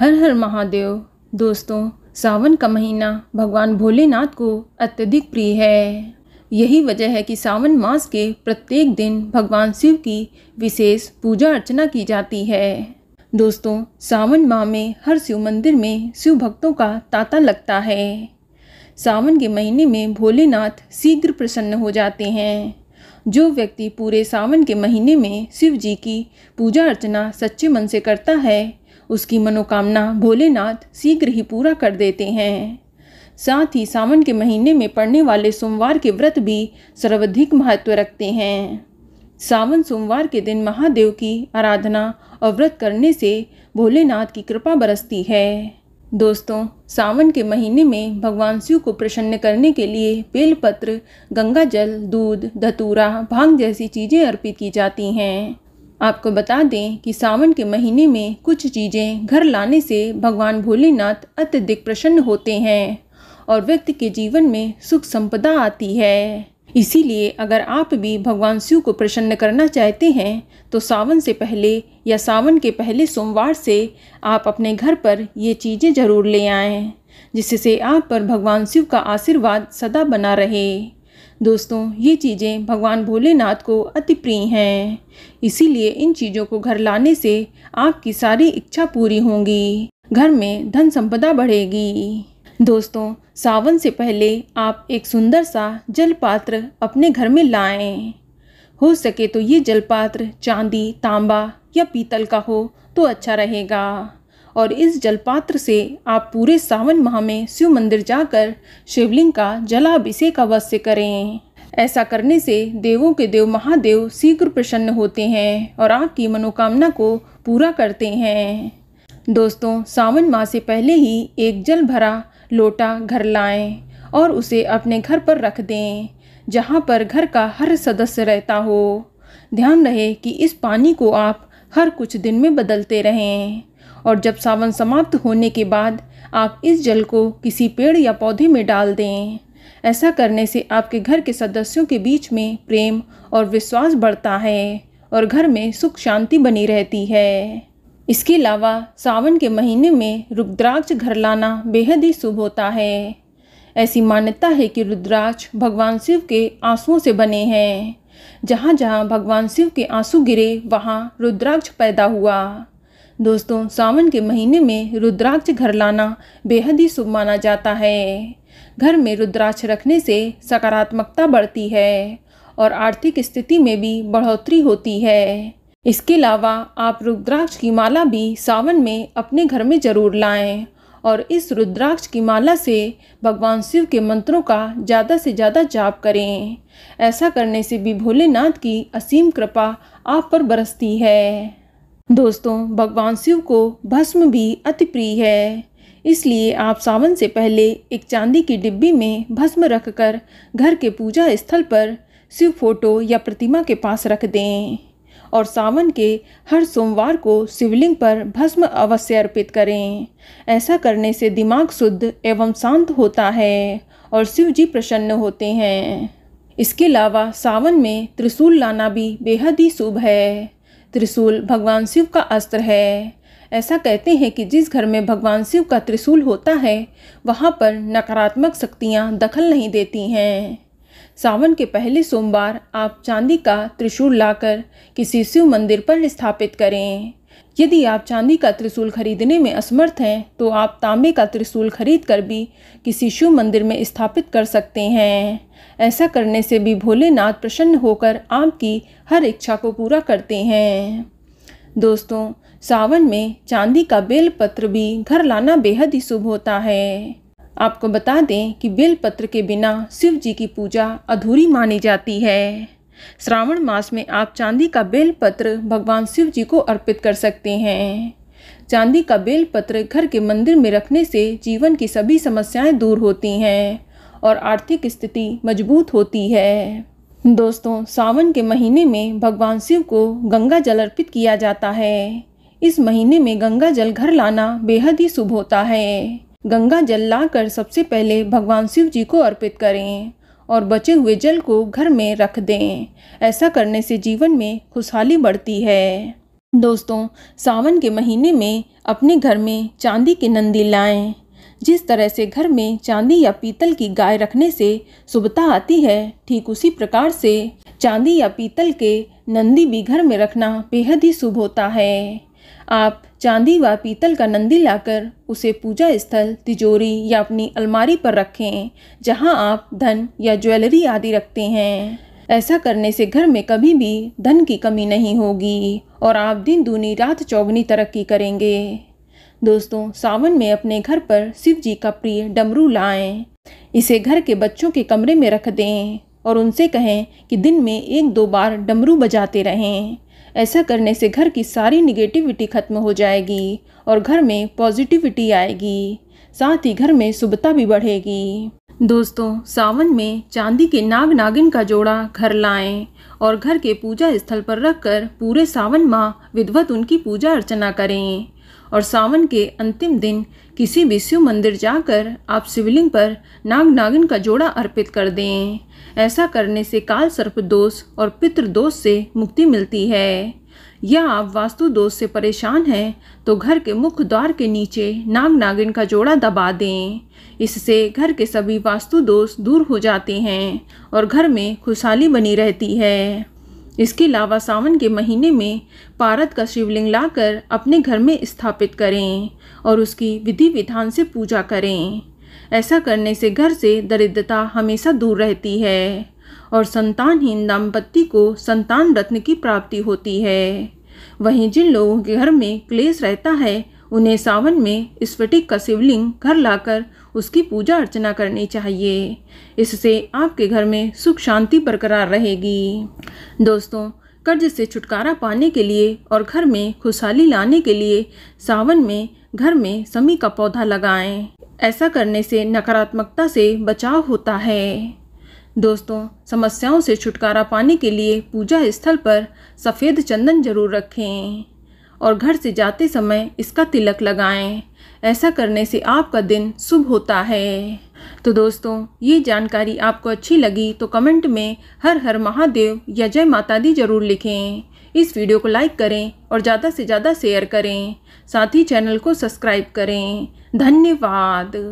हर हर महादेव दोस्तों सावन का महीना भगवान भोलेनाथ को अत्यधिक प्रिय है यही वजह है कि सावन मास के प्रत्येक दिन भगवान शिव की विशेष पूजा अर्चना की जाती है दोस्तों सावन माह में हर शिव मंदिर में शिव भक्तों का तांता लगता है सावन के महीने में भोलेनाथ शीघ्र प्रसन्न हो जाते हैं जो व्यक्ति पूरे सावन के महीने में शिव जी की पूजा अर्चना सच्चे मन से करता है उसकी मनोकामना भोलेनाथ शीघ्र ही पूरा कर देते हैं साथ ही सावन के महीने में पड़ने वाले सोमवार के व्रत भी सर्वाधिक महत्व रखते हैं सावन सोमवार के दिन महादेव की आराधना और व्रत करने से भोलेनाथ की कृपा बरसती है दोस्तों सावन के महीने में भगवान शिव को प्रसन्न करने के लिए बेलपत्र गंगा जल दूध धतूरा भांग जैसी चीज़ें अर्पित की जाती हैं आपको बता दें कि सावन के महीने में कुछ चीज़ें घर लाने से भगवान भोलेनाथ अत्यधिक प्रसन्न होते हैं और व्यक्ति के जीवन में सुख संपदा आती है इसीलिए अगर आप भी भगवान शिव को प्रसन्न करना चाहते हैं तो सावन से पहले या सावन के पहले सोमवार से आप अपने घर पर ये चीज़ें ज़रूर ले आएँ जिससे आप पर भगवान शिव का आशीर्वाद सदा बना रहे दोस्तों ये चीज़ें भगवान भोलेनाथ को अति प्रिय हैं इसीलिए इन चीज़ों को घर लाने से आपकी सारी इच्छा पूरी होंगी घर में धन संपदा बढ़ेगी दोस्तों सावन से पहले आप एक सुंदर सा जल पात्र अपने घर में लाएं हो सके तो ये जल पात्र चांदी तांबा या पीतल का हो तो अच्छा रहेगा और इस जलपात्र से आप पूरे सावन माह में शिव मंदिर जाकर शिवलिंग का जलाभिषेक अवश्य करें ऐसा करने से देवों के देव महादेव शीघ्र प्रसन्न होते हैं और आपकी मनोकामना को पूरा करते हैं दोस्तों सावन माह से पहले ही एक जल भरा लोटा घर लाएं और उसे अपने घर पर रख दें जहाँ पर घर का हर सदस्य रहता हो ध्यान रहे कि इस पानी को आप हर कुछ दिन में बदलते रहें और जब सावन समाप्त होने के बाद आप इस जल को किसी पेड़ या पौधे में डाल दें ऐसा करने से आपके घर के सदस्यों के बीच में प्रेम और विश्वास बढ़ता है और घर में सुख शांति बनी रहती है इसके अलावा सावन के महीने में रुद्राक्ष घर लाना बेहद ही शुभ होता है ऐसी मान्यता है कि रुद्राक्ष भगवान शिव के आंसुओं से बने हैं जहाँ जहाँ भगवान शिव के आंसू गिरे वहाँ रुद्राक्ष पैदा हुआ दोस्तों सावन के महीने में रुद्राक्ष घर लाना बेहद ही शुभ माना जाता है घर में रुद्राक्ष रखने से सकारात्मकता बढ़ती है और आर्थिक स्थिति में भी बढ़ोतरी होती है इसके अलावा आप रुद्राक्ष की माला भी सावन में अपने घर में ज़रूर लाएं और इस रुद्राक्ष की माला से भगवान शिव के मंत्रों का ज़्यादा से ज़्यादा जाप करें ऐसा करने से भी भोलेनाथ की असीम कृपा आप पर बरसती है दोस्तों भगवान शिव को भस्म भी अति प्रिय है इसलिए आप सावन से पहले एक चांदी की डिब्बी में भस्म रखकर घर के पूजा स्थल पर शिव फोटो या प्रतिमा के पास रख दें और सावन के हर सोमवार को शिवलिंग पर भस्म अवश्य अर्पित करें ऐसा करने से दिमाग शुद्ध एवं शांत होता है और शिव जी प्रसन्न होते हैं इसके अलावा सावन में त्रिशूल लाना भी बेहद ही शुभ है त्रिशूल भगवान शिव का अस्त्र है ऐसा कहते हैं कि जिस घर में भगवान शिव का त्रिशूल होता है वहाँ पर नकारात्मक शक्तियाँ दखल नहीं देती हैं सावन के पहले सोमवार आप चांदी का त्रिशूल लाकर किसी शिव मंदिर पर स्थापित करें यदि आप चांदी का त्रिशूल खरीदने में असमर्थ हैं तो आप तांबे का त्रिशूल खरीद कर भी किसी शिव मंदिर में स्थापित कर सकते हैं ऐसा करने से भी भोलेनाथ प्रसन्न होकर आपकी हर इच्छा को पूरा करते हैं दोस्तों सावन में चांदी का बेलपत्र भी घर लाना बेहद ही शुभ होता है आपको बता दें कि बेलपत्र के बिना शिव जी की पूजा अधूरी मानी जाती है श्रावण मास में आप चांदी का बेलपत्र भगवान शिव जी को अर्पित कर सकते हैं चांदी का बेलपत्र घर के मंदिर में रखने से जीवन की सभी समस्याएं दूर होती हैं और आर्थिक स्थिति मजबूत होती है दोस्तों सावन के महीने में भगवान शिव को गंगा जल अर्पित किया जाता है इस महीने में गंगा जल घर लाना बेहद ही शुभ होता है गंगा जल कर सबसे पहले भगवान शिव जी को अर्पित करें और बचे हुए जल को घर में रख दें ऐसा करने से जीवन में खुशहाली बढ़ती है दोस्तों सावन के महीने में अपने घर में चांदी की नंदी लाएं जिस तरह से घर में चांदी या पीतल की गाय रखने से शुभता आती है ठीक उसी प्रकार से चांदी या पीतल के नंदी भी घर में रखना बेहद ही शुभ होता है आप चांदी व पीतल का नंदी लाकर उसे पूजा स्थल तिजोरी या अपनी अलमारी पर रखें जहां आप धन या ज्वेलरी आदि रखते हैं ऐसा करने से घर में कभी भी धन की कमी नहीं होगी और आप दिन दूनी रात चौगनी तरक्की करेंगे दोस्तों सावन में अपने घर पर शिव जी का प्रिय डमरू लाएं इसे घर के बच्चों के कमरे में रख दें और उनसे कहें कि दिन में एक दो बार डमरू बजाते रहें ऐसा करने से घर की सारी निगेटिविटी खत्म हो जाएगी और घर में पॉजिटिविटी आएगी साथ ही घर में शुभता भी बढ़ेगी दोस्तों सावन में चांदी के नाग नागिन का जोड़ा घर लाएं और घर के पूजा स्थल पर रखकर पूरे सावन माह विधवत उनकी पूजा अर्चना करें और सावन के अंतिम दिन किसी भी शिव मंदिर जाकर आप शिवलिंग पर नाग नागिन का जोड़ा अर्पित कर दें ऐसा करने से काल सर्प दोष और पितृ दोष से मुक्ति मिलती है या आप वास्तु दोष से परेशान हैं तो घर के मुख्य द्वार के नीचे नाग नागिन का जोड़ा दबा दें इससे घर के सभी वास्तु दोष दूर हो जाते हैं और घर में खुशहाली बनी रहती है इसके अलावा सावन के महीने में पारद का शिवलिंग लाकर अपने घर में स्थापित करें और उसकी विधि विधान से पूजा करें ऐसा करने से घर से दरिद्रता हमेशा दूर रहती है और संतानहीन दाम्पत्ति को संतान रत्न की प्राप्ति होती है वहीं जिन लोगों के घर में क्लेश रहता है उन्हें सावन में स्फटिक का शिवलिंग घर लाकर उसकी पूजा अर्चना करनी चाहिए इससे आपके घर में सुख शांति बरकरार रहेगी दोस्तों कर्ज से छुटकारा पाने के लिए और घर में खुशहाली लाने के लिए सावन में घर में समी का पौधा लगाएं। ऐसा करने से नकारात्मकता से बचाव होता है दोस्तों समस्याओं से छुटकारा पाने के लिए पूजा स्थल पर सफ़ेद चंदन जरूर रखें और घर से जाते समय इसका तिलक लगाएं ऐसा करने से आपका दिन शुभ होता है तो दोस्तों ये जानकारी आपको अच्छी लगी तो कमेंट में हर हर महादेव या जय माता दी जरूर लिखें इस वीडियो को लाइक करें और ज़्यादा से ज़्यादा शेयर करें साथ ही चैनल को सब्सक्राइब करें धन्यवाद